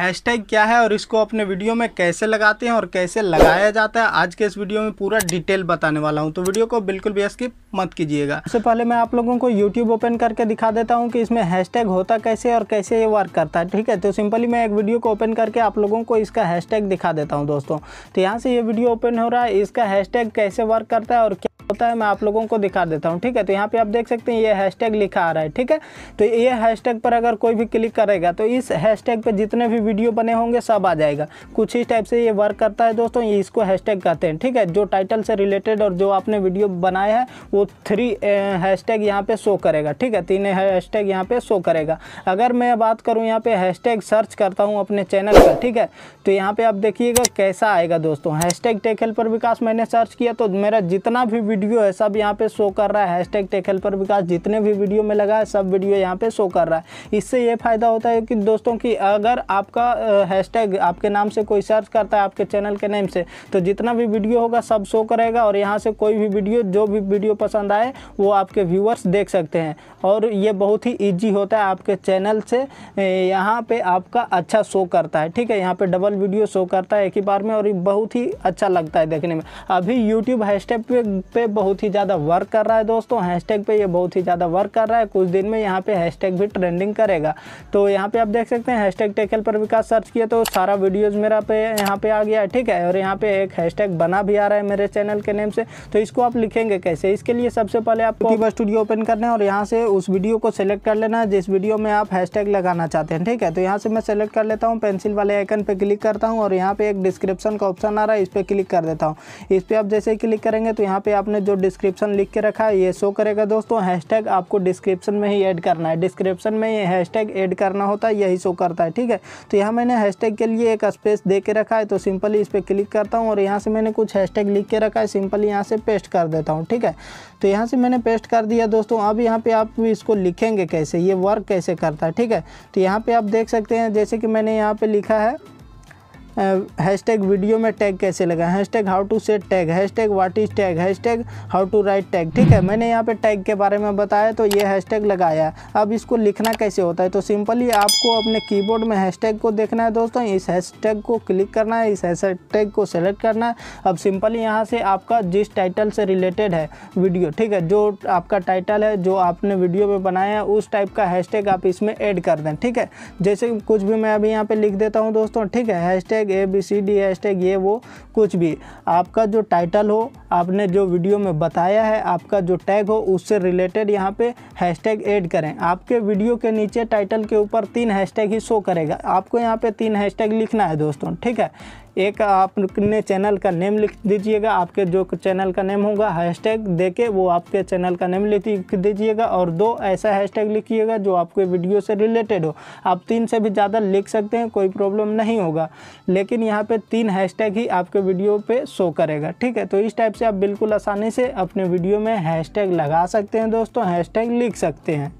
hashtag क्या है और इसको अपने वीडियो में कैसे लगाते हैं और कैसे लगाया जाता है आज के इस वीडियो में पूरा डिटेल बताने वाला हूं तो वीडियो को बिल्कुल भी स्किप मत कीजिएगा सबसे पहले मैं आप लोगों को यूट्यूब ओपन करके दिखा देता हूं कि इसमें हैशटैग होता कैसे और कैसे ये वर्क करता है ठीक है तो सिंपली मैं एक वीडियो को ओपन करके आप लोगों को इसका हैश दिखा देता हूँ दोस्तों तो यहाँ से ये वीडियो ओपन हो रहा है इसका हैश कैसे वर्क करता है और होता है मैं आप लोगों को दिखा देता हूँ ठीक है तो यहाँ पे आप देख सकते हैं ये हैशटैग लिखा आ रहा है ठीक है तो ये हैशटैग पर अगर कोई भी क्लिक करेगा तो इस हैशटैग पर जितने भी वीडियो बने होंगे सब आ जाएगा कुछ ही टाइप से ये वर्क करता है दोस्तों ये इसको हैशटैग कहते हैं ठीक है जो टाइटल से रिलेटेड और जो आपने वीडियो बनाया है वो थ्री हैशटैग यहाँ पे शो करेगा ठीक है तीन हैशटैग यहाँ पे शो करेगा अगर मैं बात करूँ यहाँ पे हैशटैग सर्च करता हूँ अपने चैनल का ठीक है तो यहाँ पे आप देखिएगा कैसा आएगा दोस्तों हैशटैग टेक हेल्पर विकास मैंने सर्च किया तो मेरा जितना भी वीडियो रिव्यू है सब यहाँ पे शो कर रहा है हैशटैग टेक हेल्पर विकास जितने भी वीडियो में लगा है सब वीडियो यहाँ पे शो कर रहा है इससे ये फ़ायदा होता है कि दोस्तों की अगर आपका हैशटैग आपके नाम से कोई सर्च करता है आपके चैनल के नेम से तो जितना भी वीडियो होगा सब शो करेगा और यहाँ से कोई भी वीडियो जो भी वीडियो पसंद आए वो आपके व्यूअर्स देख सकते हैं और ये बहुत ही ईजी होता है आपके चैनल से यहाँ पर आपका अच्छा शो करता है ठीक है यहाँ पर डबल वीडियो शो करता है एक ही बार में और बहुत ही अच्छा लगता है देखने में अभी यूट्यूब हैश पे, पे बहुत ही ज़्यादा वर्क कर रहा है दोस्तों हैशटैग पे ये बहुत ही ज़्यादा वर्क कर रहा है कुछ दिन में यहाँ पे हैशटैग भी ट्रेंडिंग करेगा तो यहाँ पे आप देख सकते हैं हैशटैग टेकल पर विकास सर्च किया तो सारा वीडियोज़ मेरा पे यहाँ पे आ गया ठीक है और यहाँ पे एक हैशटैग बना भी आ रहा है मेरे चैनल के नेम से तो इसको आप लिखेंगे कैसे इसके लिए सबसे पहले आपको यूट्यूब स्टूडियो ओपन करना है और यहाँ से उस वीडियो को सिलेक्ट कर लेना है जिस वीडियो में आप हैशटैग लगाना चाहते हैं ठीक है तो यहाँ से मैं सेलेक्ट कर लेता हूँ पेंसिल वाले आइकन पर क्लिक करता हूँ और यहाँ पे एक डिस्क्रिप्शन का ऑप्शन आ रहा है इस पर क्लिक कर देता हूँ इस पर आप जैसे ही क्लिक करेंगे तो यहाँ पे आपने जो डिस्क्रिप्शन लिख के रखा है ये शो करेगा दोस्तों हैशटैग आपको डिस्क्रिप्शन में ही ऐड करना है डिस्क्रिप्शन में ये हैशटैग ऐड करना होता है यही शो करता है ठीक है तो यहाँ मैंने हैशटैग के लिए एक स्पेस दे के रखा है तो सिंपली इस पर क्लिक करता हूँ और यहाँ से मैंने कुछ हैशटैग लिख के रखा है सिंपली यहाँ से पेस्ट कर देता हूँ ठीक है तो यहाँ से मैंने पेस्ट कर दिया दोस्तों अब यहाँ पर आप इसको लिखेंगे कैसे ये वर्क कैसे करता है ठीक है तो यहाँ पर आप देख सकते हैं जैसे कि मैंने यहाँ पर लिखा है हैश टैग वीडियो में टैग कैसे लगा hashtag how to set tag hashtag what is tag hashtag how to write tag ठीक है मैंने यहाँ पे टैग के बारे में बताया तो ये हैश टैग लगाया अब इसको लिखना कैसे होता है तो सिंपली आपको अपने कीबोर्ड में हैश टैग को देखना है दोस्तों इस हैश टैग को क्लिक करना है इस हैश टैग को सेलेक्ट करना है अब सिंपली यहाँ से आपका जिस टाइटल से रिलेटेड है वीडियो ठीक है जो आपका टाइटल है जो आपने वीडियो में बनाया है उस टाइप का हैश आप इसमें एड कर दें ठीक है जैसे कुछ भी मैं अभी यहाँ पर लिख देता हूँ दोस्तों ठीक है hash hashtag A B C D hashtag ये वो कुछ भी आपका जो टाइटल हो आपने जो वीडियो में बताया है आपका जो टैग हो उससे रिलेटेड यहाँ पे हैशटैग ऐड करें आपके वीडियो के नीचे टाइटल के ऊपर तीन हैशटैग ही शो करेगा आपको यहाँ पे तीन हैशटैग लिखना है दोस्तों ठीक है एक आपने चैनल का नेम लिख दीजिएगा आपके जो चैनल का नेम होगा हैशटैग देके वो आपके चैनल का नेम लिख दीजिएगा और दो ऐसा हैशटैग लिखिएगा जो आपके वीडियो से रिलेटेड हो आप तीन से भी ज़्यादा लिख सकते हैं कोई प्रॉब्लम नहीं होगा लेकिन यहाँ पे तीन हैशटैग ही आपके वीडियो पे शो करेगा ठीक है तो इस टाइप से आप बिल्कुल आसानी से अपने वीडियो में हैश लगा सकते हैं दोस्तों हैश लिख सकते हैं